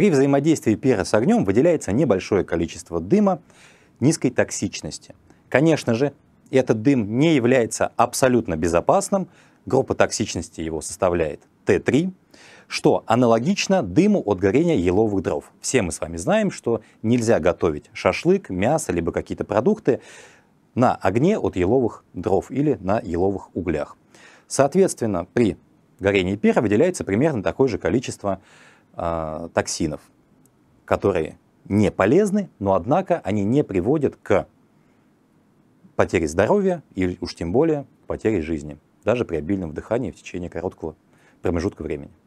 При взаимодействии пера с огнем выделяется небольшое количество дыма низкой токсичности. Конечно же, этот дым не является абсолютно безопасным, группа токсичности его составляет Т3, что аналогично дыму от горения еловых дров. Все мы с вами знаем, что нельзя готовить шашлык, мясо, либо какие-то продукты на огне от еловых дров или на еловых углях. Соответственно, при горении пера выделяется примерно такое же количество а, токсинов, которые не полезны, но однако они не приводят к потере здоровья и уж тем более потере жизни, даже при обильном вдыхании в течение короткого промежутка времени.